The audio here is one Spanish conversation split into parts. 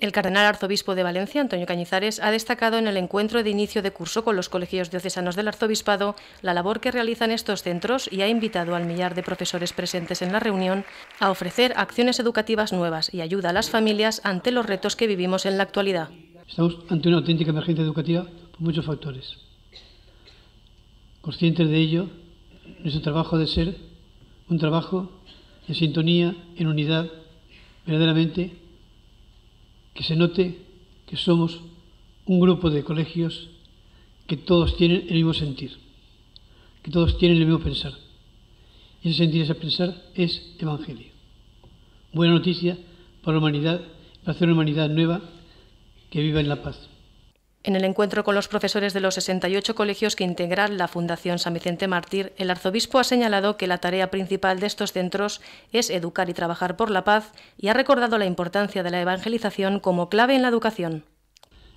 El cardenal arzobispo de Valencia, Antonio Cañizares, ha destacado en el encuentro de inicio de curso con los colegios diocesanos del arzobispado la labor que realizan estos centros y ha invitado al millar de profesores presentes en la reunión a ofrecer acciones educativas nuevas y ayuda a las familias ante los retos que vivimos en la actualidad. Estamos ante una auténtica emergencia educativa por muchos factores. Conscientes de ello, nuestro trabajo debe de ser un trabajo en sintonía, en unidad, verdaderamente que se note que somos un grupo de colegios que todos tienen el mismo sentir, que todos tienen el mismo pensar. Y ese sentir, ese pensar es Evangelio. Buena noticia para la humanidad, para hacer una humanidad nueva que viva en la paz. En el encuentro con los profesores de los 68 colegios que integran la Fundación San Vicente Mártir, el arzobispo ha señalado que la tarea principal de estos centros es educar y trabajar por la paz y ha recordado la importancia de la evangelización como clave en la educación.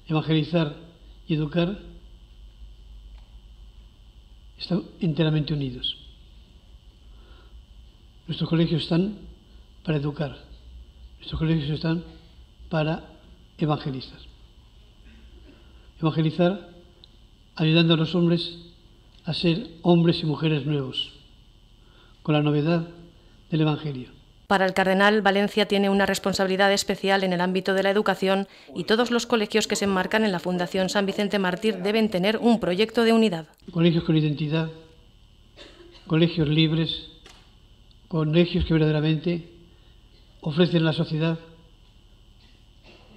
Evangelizar y educar están enteramente unidos. Nuestros colegios están para educar, nuestros colegios están para evangelizar evangelizar ayudando a los hombres a ser hombres y mujeres nuevos, con la novedad del Evangelio. Para el cardenal, Valencia tiene una responsabilidad especial en el ámbito de la educación y todos los colegios que se enmarcan en la Fundación San Vicente Mártir deben tener un proyecto de unidad. Colegios con identidad, colegios libres, colegios que verdaderamente ofrecen a la sociedad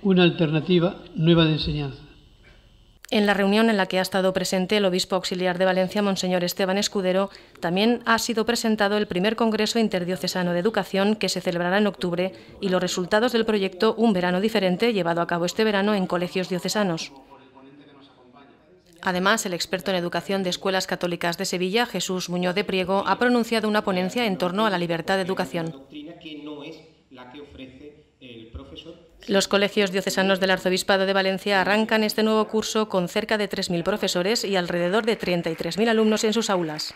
una alternativa nueva de enseñanza. En la reunión en la que ha estado presente el obispo auxiliar de Valencia, Monseñor Esteban Escudero, también ha sido presentado el primer Congreso Interdiocesano de Educación que se celebrará en octubre y los resultados del proyecto Un Verano Diferente llevado a cabo este verano en colegios diocesanos. Además, el experto en educación de escuelas católicas de Sevilla, Jesús Muñoz de Priego, ha pronunciado una ponencia en torno a la libertad de educación la que ofrece el profesor. Los colegios diocesanos del Arzobispado de Valencia arrancan este nuevo curso con cerca de 3.000 profesores y alrededor de 33.000 alumnos en sus aulas.